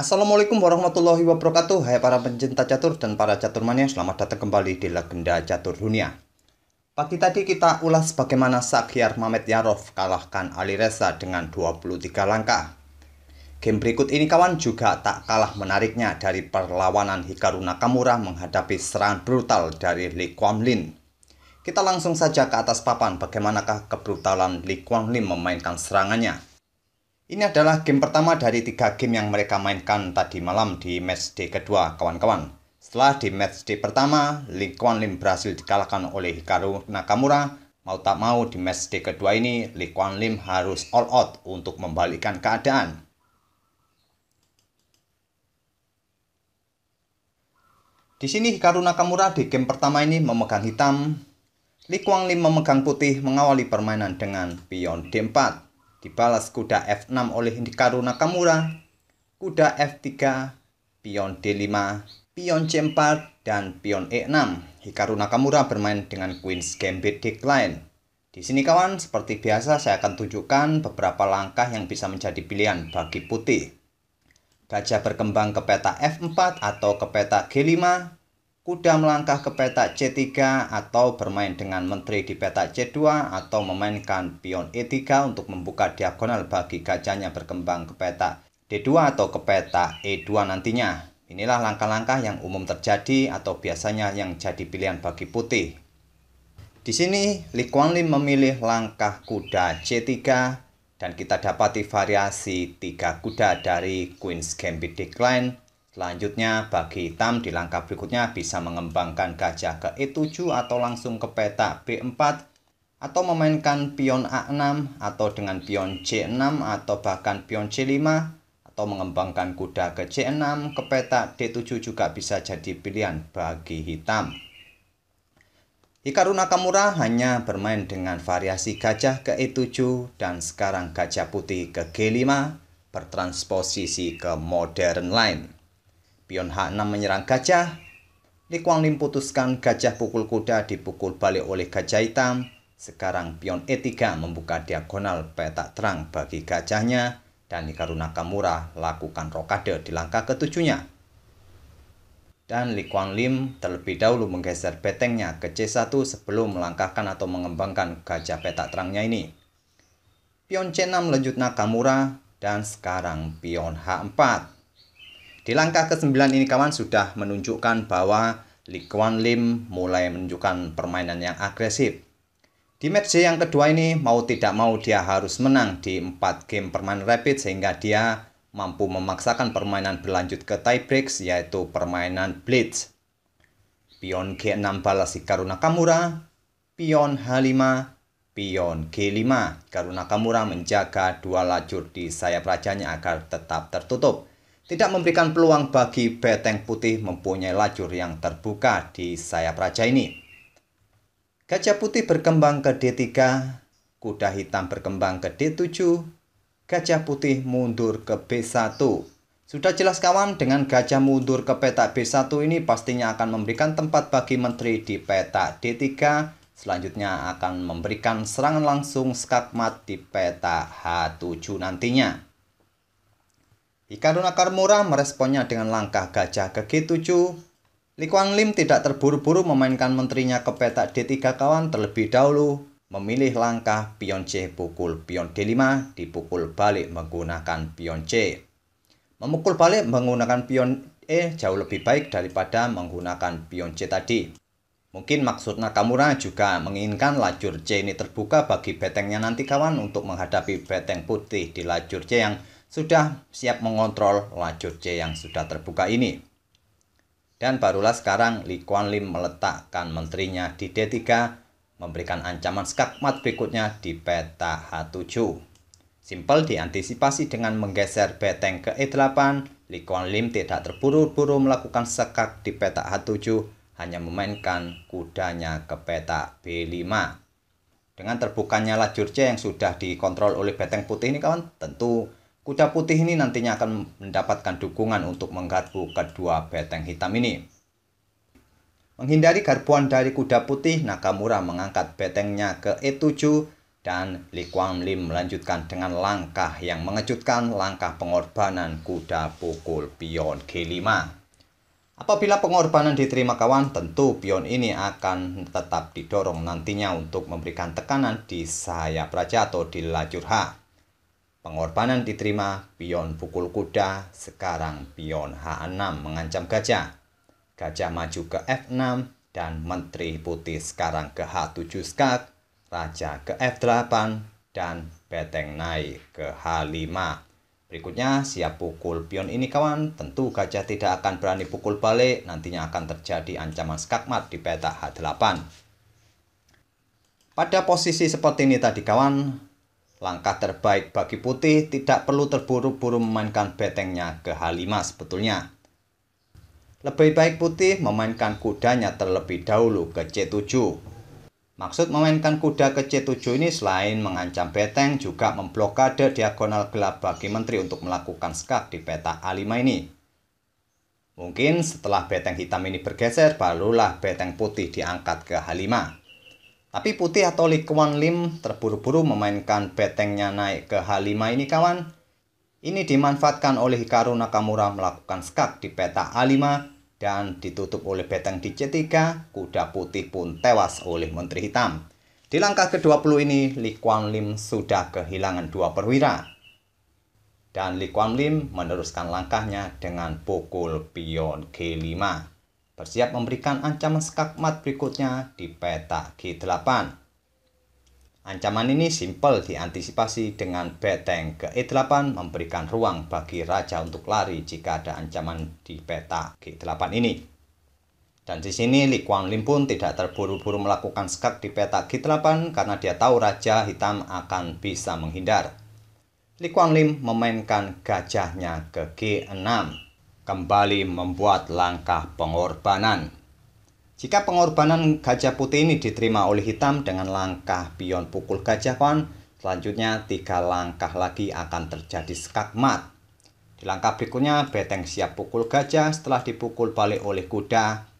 Assalamualaikum warahmatullahi wabarakatuh Hai para pencinta catur dan para catur mania Selamat datang kembali di Legenda Catur Dunia Pagi tadi kita ulas bagaimana Sakyar Mamet Yarov kalahkan Ali Reza dengan 23 langkah Game berikut ini kawan juga tak kalah menariknya dari perlawanan Hikaru Nakamura menghadapi serangan brutal dari Lee Kuan Lin kita langsung saja ke atas papan bagaimanakah kebrutalan Lee Kuan Lin memainkan serangannya. Ini adalah game pertama dari tiga game yang mereka mainkan tadi malam di matchday kedua kawan-kawan. Setelah di matchday pertama, Lee Kuan Lim berhasil dikalahkan oleh Hikaru Nakamura. Mau tak mau di matchday kedua ini, Lee Kuan Lim harus all out untuk membalikkan keadaan. Di sini Hikaru Nakamura di game pertama ini memegang hitam, Lee Kuan Lim memegang putih mengawali permainan dengan pion D4. Dibalas kuda F6 oleh Hikaru Nakamura, kuda F3, pion D5, pion C4, dan pion E6. Hikaru Nakamura bermain dengan Queen's Gambit Decline. Di sini kawan, seperti biasa saya akan tunjukkan beberapa langkah yang bisa menjadi pilihan bagi putih. Gajah berkembang ke peta F4 atau ke peta G5, kuda melangkah ke petak C3 atau bermain dengan menteri di petak C2 atau memainkan pion E3 untuk membuka diagonal bagi gajahnya berkembang ke petak D2 atau ke petak E2 nantinya. Inilah langkah-langkah yang umum terjadi atau biasanya yang jadi pilihan bagi putih. Di sini, Li Lim memilih langkah kuda C3 dan kita dapati variasi tiga kuda dari Queen's Gambit Decline Selanjutnya, bagi hitam di langkah berikutnya bisa mengembangkan gajah ke E7 atau langsung ke peta B4 atau memainkan pion A6 atau dengan pion C6 atau bahkan pion C5 atau mengembangkan kuda ke C6 ke peta D7 juga bisa jadi pilihan bagi hitam. Hikaru Nakamura hanya bermain dengan variasi gajah ke E7 dan sekarang gajah putih ke G5 bertransposisi ke modern line. Pion H6 menyerang gajah. Li Lim putuskan gajah pukul kuda dipukul balik oleh gajah hitam. Sekarang pion E3 membuka diagonal petak terang bagi gajahnya dan Hikaru Kamura lakukan rokade di langkah ketujuhnya. Dan Li Lim terlebih dahulu menggeser petengnya ke C1 sebelum melangkahkan atau mengembangkan gajah petak terangnya ini. Pion C6 lanjut Nakamura dan sekarang pion H4. Di langkah ke-9 ini kawan sudah menunjukkan bahwa Lee Kuan Lim mulai menunjukkan permainan yang agresif. Di match yang kedua ini mau tidak mau dia harus menang di 4 game permainan rapid sehingga dia mampu memaksakan permainan berlanjut ke tie breaks yaitu permainan blitz. Pion G6 balas Karuna Kamura, pion H5, pion G5. Karuna Kamura menjaga dua lajur di sayap rajanya agar tetap tertutup tidak memberikan peluang bagi Beteng Putih mempunyai lajur yang terbuka di sayap raja ini. Gajah putih berkembang ke D3, kuda hitam berkembang ke D7, gajah putih mundur ke B1. Sudah jelas kawan, dengan gajah mundur ke peta B1 ini pastinya akan memberikan tempat bagi menteri di peta D3, selanjutnya akan memberikan serangan langsung skakmat di peta H7 nantinya. Hikaruna Karmura meresponnya dengan langkah gajah ke G7. Li Kuan Lim tidak terburu-buru memainkan menterinya ke petak D3 kawan terlebih dahulu, memilih langkah pion C pukul pion D5 dipukul balik menggunakan pion C. Memukul balik menggunakan pion E jauh lebih baik daripada menggunakan pion C tadi. Mungkin maksud Nakamura juga menginginkan lajur C ini terbuka bagi betengnya nanti kawan untuk menghadapi beteng putih di lajur C yang sudah siap mengontrol lajur C yang sudah terbuka ini. Dan barulah sekarang Li Kuan Lim meletakkan menterinya di D3 memberikan ancaman skakmat berikutnya di peta H7. Simpel diantisipasi dengan menggeser beteng ke E8, Li Kuan Lim tidak terburu-buru melakukan sekak di peta H7, hanya memainkan kudanya ke peta B5. Dengan terbukanya lajur C yang sudah dikontrol oleh beteng putih ini kawan, tentu Kuda putih ini nantinya akan mendapatkan dukungan untuk menggarpu kedua beteng hitam ini. Menghindari garpuan dari kuda putih, Nakamura mengangkat betengnya ke E7 dan Li Kuan Lim melanjutkan dengan langkah yang mengejutkan langkah pengorbanan kuda pukul pion G5. Apabila pengorbanan diterima kawan, tentu pion ini akan tetap didorong nantinya untuk memberikan tekanan di sayap raja atau di lajur H. Pengorbanan diterima pion pukul kuda, sekarang pion H6 mengancam gajah. Gajah maju ke F6 dan Menteri Putih sekarang ke H7 skat, Raja ke F8 dan Beteng naik ke H5. Berikutnya siap pukul pion ini kawan, tentu gajah tidak akan berani pukul balik, nantinya akan terjadi ancaman skakmat di petak H8. Pada posisi seperti ini tadi kawan, Langkah terbaik bagi Putih tidak perlu terburu-buru memainkan betengnya ke Halimah sebetulnya. Lebih baik Putih memainkan kudanya terlebih dahulu ke C7. Maksud memainkan kuda ke C7 ini selain mengancam beteng juga memblokade diagonal gelap bagi menteri untuk melakukan skak di peta A5 ini. Mungkin setelah beteng hitam ini bergeser, barulah beteng putih diangkat ke h tapi putih atau Lee Lim terburu-buru memainkan betengnya naik ke H5 ini kawan. Ini dimanfaatkan oleh Hikaru Nakamura melakukan skak di peta A5 dan ditutup oleh beteng di C3, kuda putih pun tewas oleh Menteri Hitam. Di langkah ke-20 ini, Lee Lim sudah kehilangan dua perwira. Dan Lee Lim meneruskan langkahnya dengan pukul pion G5 bersiap memberikan ancaman skakmat berikutnya di peta G8. Ancaman ini simpel diantisipasi dengan beteng ke E8 memberikan ruang bagi raja untuk lari jika ada ancaman di peta G8 ini. Dan di sini Li Kuang Lim pun tidak terburu-buru melakukan skak di peta G8 karena dia tahu raja hitam akan bisa menghindar. Li Kuang Lim memainkan gajahnya ke G6 kembali membuat langkah pengorbanan. Jika pengorbanan gajah putih ini diterima oleh hitam dengan langkah pion pukul gajah pahan, selanjutnya tiga langkah lagi akan terjadi skakmat. Di langkah berikutnya, beteng siap pukul gajah setelah dipukul balik oleh kuda.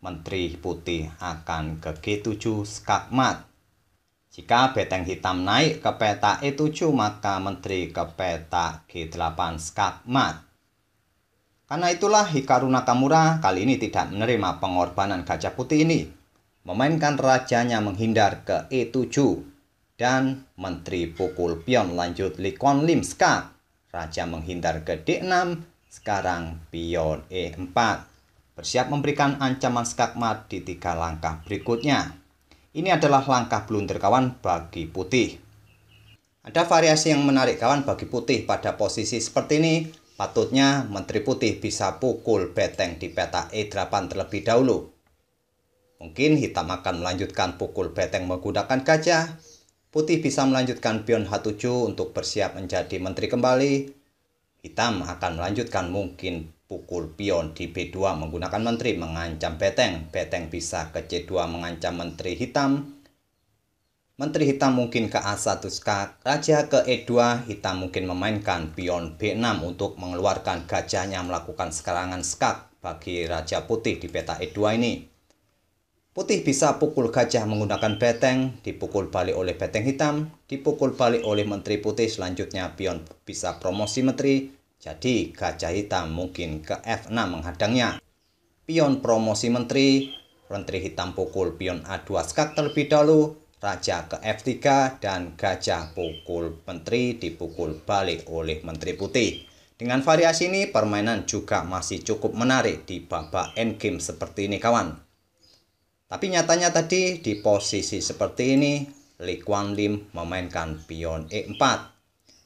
Menteri putih akan ke G7 skakmat. Jika beteng hitam naik ke peta E7, maka menteri ke peta G8 skakmat. Karena itulah Hikaru Nakamura kali ini tidak menerima pengorbanan gajah putih ini, memainkan rajanya menghindar ke E7 dan Menteri pukul pion lanjut Likon Ska. Raja menghindar ke D6, sekarang pion E4. Bersiap memberikan ancaman skakmat di tiga langkah berikutnya. Ini adalah langkah blunder kawan bagi putih. Ada variasi yang menarik kawan bagi putih pada posisi seperti ini Patutnya Menteri Putih bisa pukul beteng di peta E8 terlebih dahulu. Mungkin hitam akan melanjutkan pukul beteng menggunakan kaca. putih bisa melanjutkan pion H7 untuk bersiap menjadi menteri kembali, hitam akan melanjutkan mungkin pukul pion di B2 menggunakan menteri mengancam beteng, beteng bisa ke C2 mengancam menteri hitam, Menteri hitam mungkin ke A1 skak, Raja ke E2, hitam mungkin memainkan pion B6 untuk mengeluarkan gajahnya melakukan serangan skak bagi Raja Putih di peta E2 ini. Putih bisa pukul gajah menggunakan beteng, dipukul balik oleh beteng hitam, dipukul balik oleh Menteri Putih selanjutnya pion bisa promosi Menteri, jadi gajah hitam mungkin ke F6 menghadangnya. Pion promosi Menteri, Menteri hitam pukul pion A2 skak terlebih dahulu, Raja ke F3 dan gajah pukul menteri dipukul balik oleh menteri putih. Dengan variasi ini permainan juga masih cukup menarik di babak endgame seperti ini kawan. Tapi nyatanya tadi di posisi seperti ini Li Kuan Lim memainkan pion E4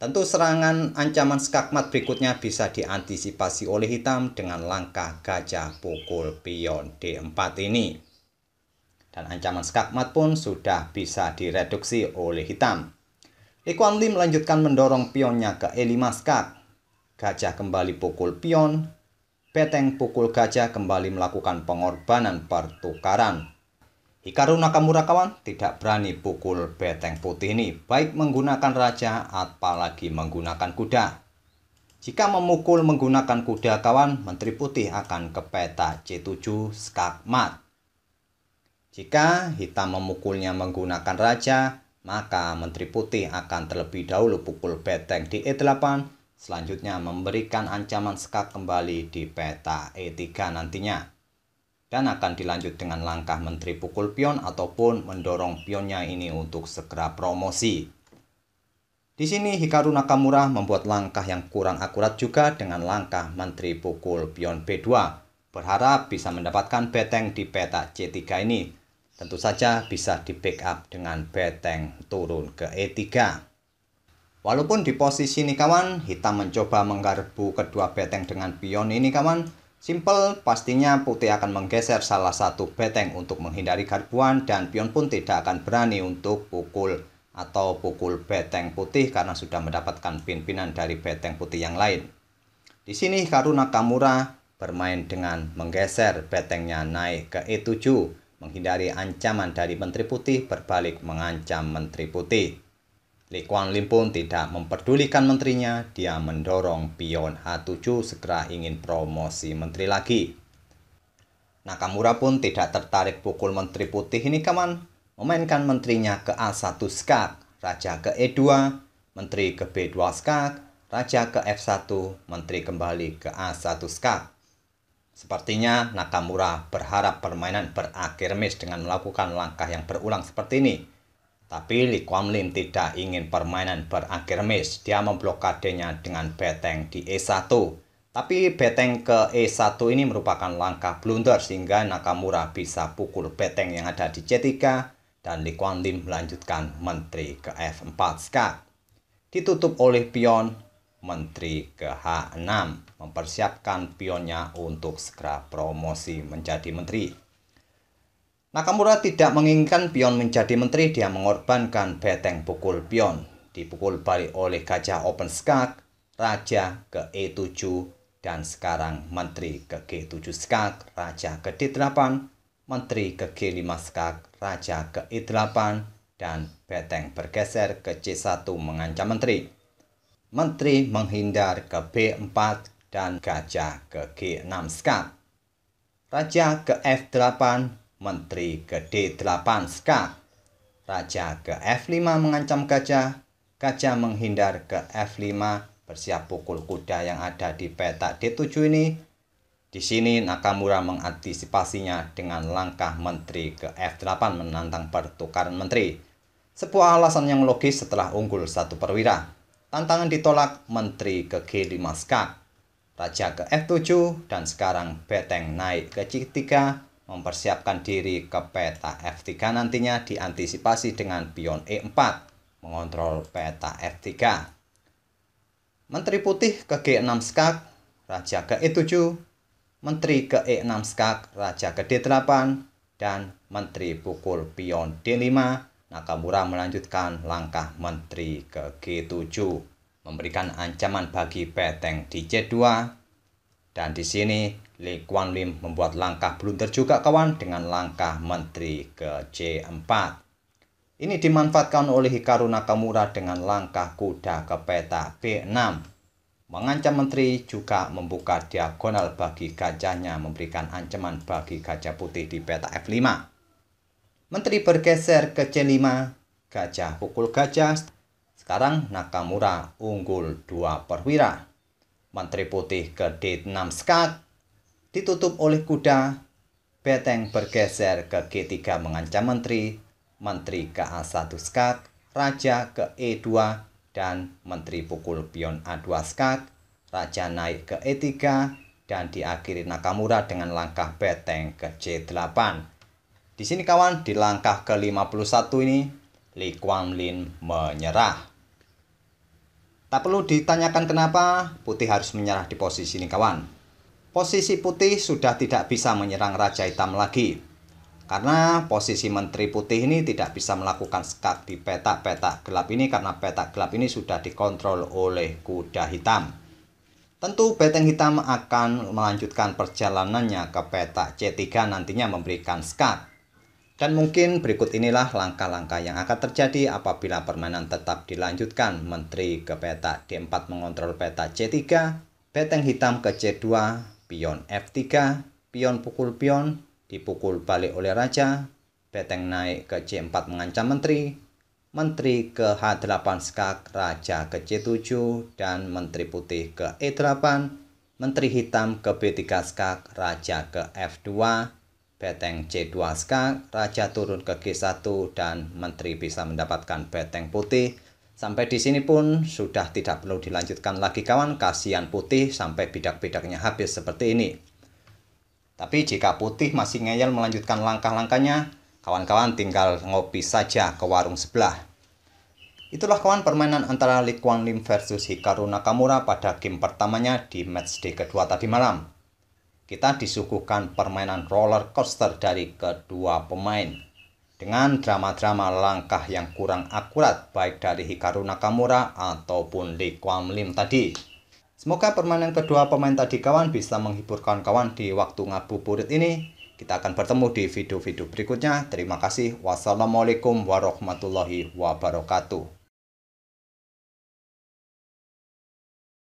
Tentu serangan ancaman skakmat berikutnya bisa diantisipasi oleh hitam dengan langkah gajah pukul pion D4 ini. Dan ancaman skakmat pun sudah bisa direduksi oleh hitam. Lee Kuan Lim melanjutkan mendorong pionnya ke E5 skak. Gajah kembali pukul pion. Peteng pukul gajah kembali melakukan pengorbanan pertukaran. Hikaru Nakamura kawan tidak berani pukul beteng putih ini, baik menggunakan raja apalagi menggunakan kuda. Jika memukul menggunakan kuda kawan, Menteri Putih akan ke peta C7 skakmat. Jika hitam memukulnya menggunakan raja, maka menteri putih akan terlebih dahulu pukul beteng di E8, selanjutnya memberikan ancaman skak kembali di peta E3 nantinya. Dan akan dilanjut dengan langkah menteri pukul pion ataupun mendorong pionnya ini untuk segera promosi. Di sini Hikaru Nakamura membuat langkah yang kurang akurat juga dengan langkah menteri pukul pion B2. Berharap bisa mendapatkan beteng di peta C3 ini Tentu saja bisa di backup dengan beteng turun ke E3. Walaupun di posisi ini kawan, hitam mencoba menggarbu kedua beteng dengan pion ini kawan. Simple, pastinya putih akan menggeser salah satu beteng untuk menghindari garbuan dan pion pun tidak akan berani untuk pukul atau pukul beteng putih karena sudah mendapatkan pimpinan dari beteng putih yang lain. Di sini Karuna Kamura bermain dengan menggeser betengnya naik ke E7 menghindari ancaman dari Menteri Putih berbalik mengancam Menteri Putih. Lee Kuan Lim pun tidak memperdulikan menterinya, dia mendorong pion H 7 segera ingin promosi menteri lagi. Nakamura pun tidak tertarik pukul Menteri Putih ini kawan, memainkan menterinya ke A1 skak, raja ke E2, menteri ke B2 skak, raja ke F1, menteri kembali ke A1 skak. Sepertinya Nakamura berharap permainan berakhir mis dengan melakukan langkah yang berulang seperti ini. Tapi Lee Kuan Lin tidak ingin permainan berakhir mis. Dia memblokadenya dengan beteng di E1. Tapi beteng ke E1 ini merupakan langkah blunder sehingga Nakamura bisa pukul beteng yang ada di C3 dan Lee Kuan Lin melanjutkan menteri ke F4 skat. Ditutup oleh pion Menteri ke-6 mempersiapkan pionnya untuk segera promosi menjadi menteri. Nakamura tidak menginginkan pion menjadi menteri, dia mengorbankan beteng pukul pion. Dipukul balik oleh gajah Open Skak, Raja ke E7, dan sekarang Menteri ke G7 Skak, Raja ke D8, Menteri ke G5 Skak, Raja ke E8, dan beteng bergeser ke C1 mengancam Menteri. Menteri menghindar ke B4 dan Gajah ke G6 Skat. Raja ke F8, Menteri ke D8 Skat. Raja ke F5 mengancam Gajah, Gajah menghindar ke F5 bersiap pukul kuda yang ada di peta D7 ini. Di sini Nakamura mengantisipasinya dengan langkah menteri ke F8 menantang pertukaran menteri. Sebuah alasan yang logis setelah unggul satu perwira tantangan ditolak menteri ke G5 skak. Raja ke F7 dan sekarang Beteng naik ke C3 mempersiapkan diri ke peta F3 nantinya diantisipasi dengan pion E4 mengontrol peta F3. Menteri putih ke G6 skak, Raja ke E7, Menteri ke E6 skak, Raja ke D8, dan Menteri pukul pion D5 Nakamura melanjutkan langkah menteri ke G7 memberikan ancaman bagi Peteng di C2 dan di sini Lee Kuan Lim membuat langkah blunder juga kawan dengan langkah menteri ke C4. Ini dimanfaatkan oleh Hikaru Nakamura dengan langkah kuda ke peta B6. Mengancam menteri juga membuka diagonal bagi gajahnya memberikan ancaman bagi gajah putih di peta F5. Menteri bergeser ke C5, gajah pukul gajah, sekarang Nakamura unggul 2 perwira. Menteri putih ke D6 skak. ditutup oleh kuda, Beteng bergeser ke G3 mengancam menteri, menteri ke A1 skak, raja ke E2, dan menteri pukul pion A2 skak, raja naik ke E3, dan diakhiri Nakamura dengan langkah beteng ke C8. Di sini kawan, di langkah ke-51 ini, Li Kuan Lin menyerah. Tak perlu ditanyakan kenapa putih harus menyerah di posisi ini kawan. Posisi putih sudah tidak bisa menyerang Raja Hitam lagi. Karena posisi Menteri Putih ini tidak bisa melakukan sekat di petak-petak gelap ini karena petak gelap ini sudah dikontrol oleh kuda hitam. Tentu beteng hitam akan melanjutkan perjalanannya ke petak C3 nantinya memberikan skat. Dan mungkin berikut inilah langkah-langkah yang akan terjadi apabila permainan tetap dilanjutkan Menteri ke peta D4 mengontrol peta C3, beteng hitam ke C2, pion F3, pion pukul pion, dipukul balik oleh raja, beteng naik ke C4 mengancam menteri, menteri ke H8 skak, raja ke C7, dan menteri putih ke E8, menteri hitam ke B3 skak, raja ke F2, beteng C2SK, raja turun ke G1 dan menteri bisa mendapatkan beteng putih. Sampai di sini pun sudah tidak perlu dilanjutkan lagi kawan, kasihan putih sampai bidak-bidaknya habis seperti ini. Tapi jika putih masih ngeyel melanjutkan langkah-langkahnya, kawan-kawan tinggal ngopi saja ke warung sebelah. Itulah kawan permainan antara Lee Kuan Lim versus Hikaru Nakamura pada game pertamanya di matchday kedua tadi malam kita disuguhkan permainan roller coaster dari kedua pemain. Dengan drama-drama langkah yang kurang akurat baik dari Hikaru Nakamura ataupun Lee Kwang Lim tadi. Semoga permainan kedua pemain tadi kawan bisa menghibur kawan-kawan di waktu ngabuburit ini. Kita akan bertemu di video-video berikutnya. Terima kasih. Wassalamualaikum warahmatullahi wabarakatuh.